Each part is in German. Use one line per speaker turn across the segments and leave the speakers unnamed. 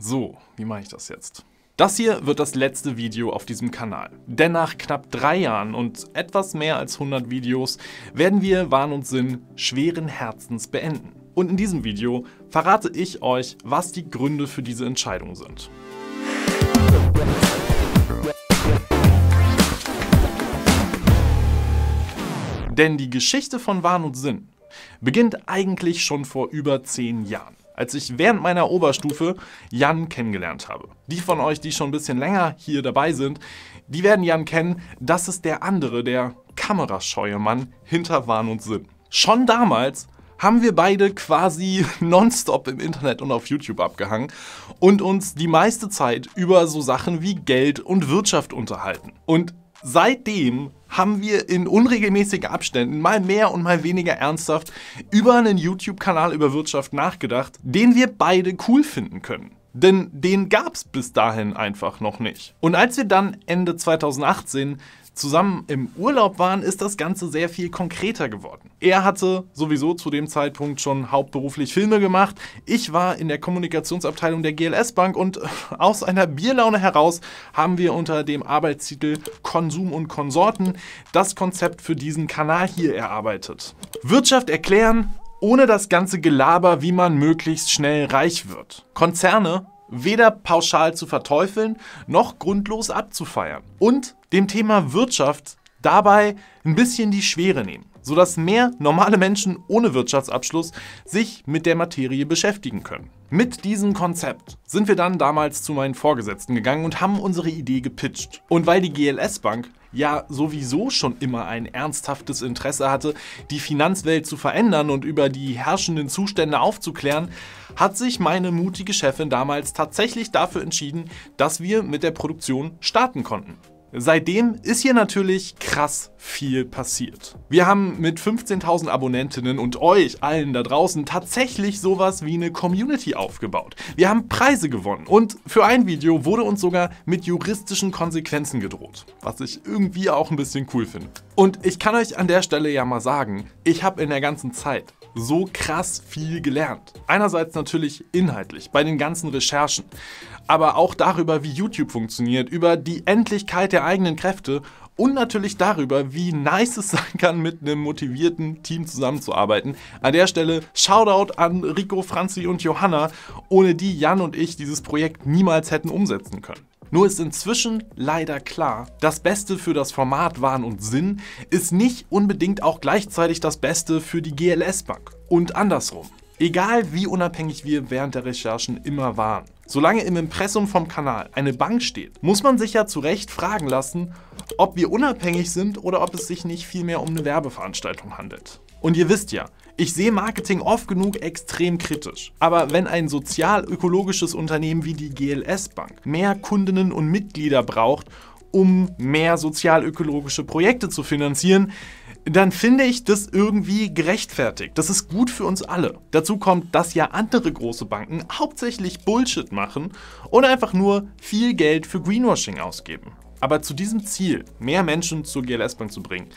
So, wie mache ich das jetzt? Das hier wird das letzte Video auf diesem Kanal. Denn nach knapp drei Jahren und etwas mehr als 100 Videos werden wir Wahn und Sinn schweren Herzens beenden. Und in diesem Video verrate ich euch, was die Gründe für diese Entscheidung sind. Denn die Geschichte von Wahn und Sinn beginnt eigentlich schon vor über zehn Jahren als ich während meiner Oberstufe Jan kennengelernt habe. Die von euch, die schon ein bisschen länger hier dabei sind, die werden Jan kennen. Das ist der andere, der kamerascheue Mann hinter Wahn und Sinn. Schon damals haben wir beide quasi nonstop im Internet und auf YouTube abgehangen und uns die meiste Zeit über so Sachen wie Geld und Wirtschaft unterhalten. Und seitdem haben wir in unregelmäßigen Abständen, mal mehr und mal weniger ernsthaft, über einen YouTube-Kanal über Wirtschaft nachgedacht, den wir beide cool finden können. Denn den gab es bis dahin einfach noch nicht. Und als wir dann Ende 2018 zusammen im Urlaub waren, ist das Ganze sehr viel konkreter geworden. Er hatte sowieso zu dem Zeitpunkt schon hauptberuflich Filme gemacht. Ich war in der Kommunikationsabteilung der GLS Bank und aus einer Bierlaune heraus haben wir unter dem Arbeitstitel Konsum und Konsorten das Konzept für diesen Kanal hier erarbeitet. Wirtschaft erklären, ohne das ganze Gelaber, wie man möglichst schnell reich wird. Konzerne weder pauschal zu verteufeln noch grundlos abzufeiern. Und dem Thema Wirtschaft dabei ein bisschen die Schwere nehmen sodass mehr normale Menschen ohne Wirtschaftsabschluss sich mit der Materie beschäftigen können. Mit diesem Konzept sind wir dann damals zu meinen Vorgesetzten gegangen und haben unsere Idee gepitcht. Und weil die GLS Bank ja sowieso schon immer ein ernsthaftes Interesse hatte, die Finanzwelt zu verändern und über die herrschenden Zustände aufzuklären, hat sich meine mutige Chefin damals tatsächlich dafür entschieden, dass wir mit der Produktion starten konnten. Seitdem ist hier natürlich krass viel passiert. Wir haben mit 15.000 Abonnentinnen und euch allen da draußen tatsächlich sowas wie eine Community aufgebaut. Wir haben Preise gewonnen und für ein Video wurde uns sogar mit juristischen Konsequenzen gedroht, was ich irgendwie auch ein bisschen cool finde. Und ich kann euch an der Stelle ja mal sagen, ich habe in der ganzen Zeit so krass viel gelernt. Einerseits natürlich inhaltlich, bei den ganzen Recherchen, aber auch darüber, wie YouTube funktioniert, über die Endlichkeit der eigenen Kräfte und natürlich darüber, wie nice es sein kann, mit einem motivierten Team zusammenzuarbeiten. An der Stelle Shoutout an Rico, Franzi und Johanna, ohne die Jan und ich dieses Projekt niemals hätten umsetzen können. Nur ist inzwischen leider klar, das Beste für das Format Wahn und Sinn ist nicht unbedingt auch gleichzeitig das Beste für die GLS-Bank. Und andersrum. Egal wie unabhängig wir während der Recherchen immer waren, solange im Impressum vom Kanal eine Bank steht, muss man sich ja zu Recht fragen lassen, ob wir unabhängig sind oder ob es sich nicht vielmehr um eine Werbeveranstaltung handelt. Und ihr wisst ja, ich sehe Marketing oft genug extrem kritisch. Aber wenn ein sozial-ökologisches Unternehmen wie die GLS Bank mehr Kundinnen und Mitglieder braucht, um mehr sozial-ökologische Projekte zu finanzieren, dann finde ich das irgendwie gerechtfertigt. Das ist gut für uns alle. Dazu kommt, dass ja andere große Banken hauptsächlich Bullshit machen und einfach nur viel Geld für Greenwashing ausgeben. Aber zu diesem Ziel, mehr Menschen zur GLS Bank zu bringen,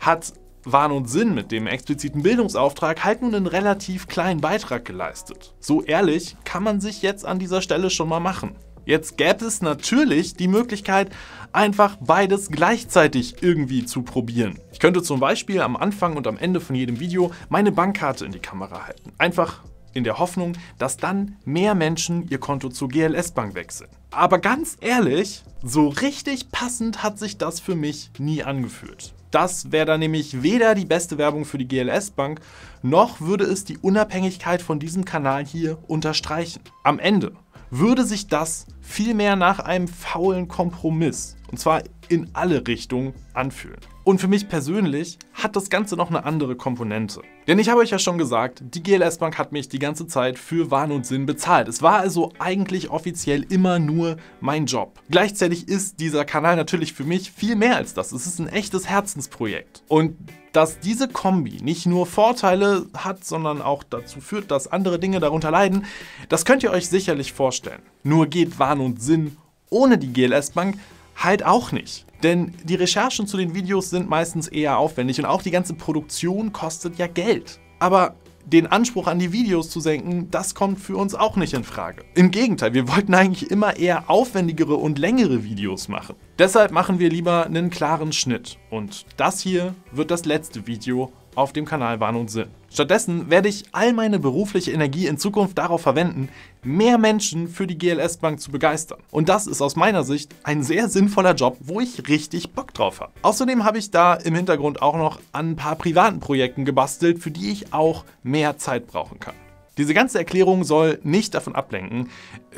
hat Wahn und Sinn mit dem expliziten Bildungsauftrag halt nun einen relativ kleinen Beitrag geleistet. So ehrlich kann man sich jetzt an dieser Stelle schon mal machen. Jetzt gäbe es natürlich die Möglichkeit, einfach beides gleichzeitig irgendwie zu probieren. Ich könnte zum Beispiel am Anfang und am Ende von jedem Video meine Bankkarte in die Kamera halten. Einfach in der Hoffnung, dass dann mehr Menschen ihr Konto zur GLS Bank wechseln. Aber ganz ehrlich, so richtig passend hat sich das für mich nie angefühlt. Das wäre dann nämlich weder die beste Werbung für die GLS Bank, noch würde es die Unabhängigkeit von diesem Kanal hier unterstreichen. Am Ende würde sich das vielmehr nach einem faulen Kompromiss, und zwar in alle Richtungen, anfühlen. Und für mich persönlich hat das Ganze noch eine andere Komponente. Denn ich habe euch ja schon gesagt, die GLS Bank hat mich die ganze Zeit für Wahn und Sinn bezahlt. Es war also eigentlich offiziell immer nur mein Job. Gleichzeitig ist dieser Kanal natürlich für mich viel mehr als das. Es ist ein echtes Herzensprojekt. Und dass diese Kombi nicht nur Vorteile hat, sondern auch dazu führt, dass andere Dinge darunter leiden, das könnt ihr euch sicherlich vorstellen. Nur geht Wahn und Sinn ohne die GLS-Bank halt auch nicht. Denn die Recherchen zu den Videos sind meistens eher aufwendig und auch die ganze Produktion kostet ja Geld. Aber den Anspruch an die Videos zu senken, das kommt für uns auch nicht in Frage. Im Gegenteil, wir wollten eigentlich immer eher aufwendigere und längere Videos machen. Deshalb machen wir lieber einen klaren Schnitt und das hier wird das letzte Video auf dem Kanal waren und sind. Stattdessen werde ich all meine berufliche Energie in Zukunft darauf verwenden, mehr Menschen für die GLS Bank zu begeistern. Und das ist aus meiner Sicht ein sehr sinnvoller Job, wo ich richtig Bock drauf habe. Außerdem habe ich da im Hintergrund auch noch an ein paar privaten Projekten gebastelt, für die ich auch mehr Zeit brauchen kann. Diese ganze Erklärung soll nicht davon ablenken,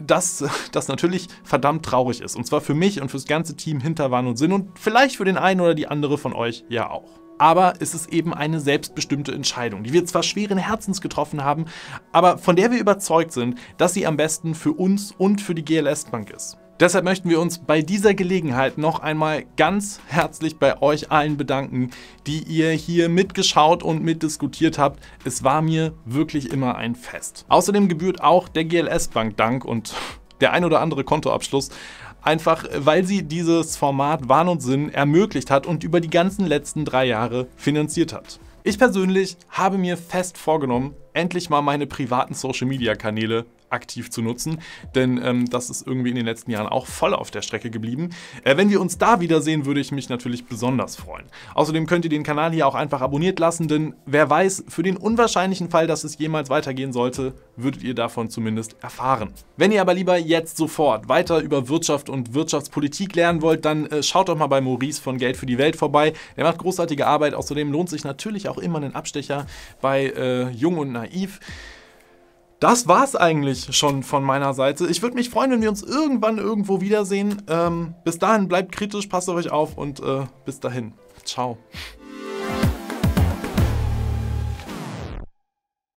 dass das natürlich verdammt traurig ist. Und zwar für mich und fürs ganze Team hinter Wahn und Sinn und vielleicht für den einen oder die andere von euch ja auch aber es ist eben eine selbstbestimmte Entscheidung, die wir zwar schweren Herzens getroffen haben, aber von der wir überzeugt sind, dass sie am besten für uns und für die GLS Bank ist. Deshalb möchten wir uns bei dieser Gelegenheit noch einmal ganz herzlich bei euch allen bedanken, die ihr hier mitgeschaut und mitdiskutiert habt. Es war mir wirklich immer ein Fest. Außerdem gebührt auch der GLS Bank Dank und der ein oder andere Kontoabschluss Einfach weil sie dieses Format Wahn und Sinn ermöglicht hat und über die ganzen letzten drei Jahre finanziert hat. Ich persönlich habe mir fest vorgenommen, endlich mal meine privaten Social-Media-Kanäle aktiv zu nutzen, denn ähm, das ist irgendwie in den letzten Jahren auch voll auf der Strecke geblieben. Äh, wenn wir uns da wiedersehen, würde ich mich natürlich besonders freuen. Außerdem könnt ihr den Kanal hier auch einfach abonniert lassen, denn wer weiß, für den unwahrscheinlichen Fall, dass es jemals weitergehen sollte, würdet ihr davon zumindest erfahren. Wenn ihr aber lieber jetzt sofort weiter über Wirtschaft und Wirtschaftspolitik lernen wollt, dann äh, schaut doch mal bei Maurice von Geld für die Welt vorbei. Der macht großartige Arbeit, außerdem lohnt sich natürlich auch immer ein Abstecher bei äh, Jung und Naiv das war's eigentlich schon von meiner Seite. Ich würde mich freuen, wenn wir uns irgendwann irgendwo wiedersehen. Ähm, bis dahin bleibt kritisch, passt auf euch auf und äh, bis dahin. Ciao.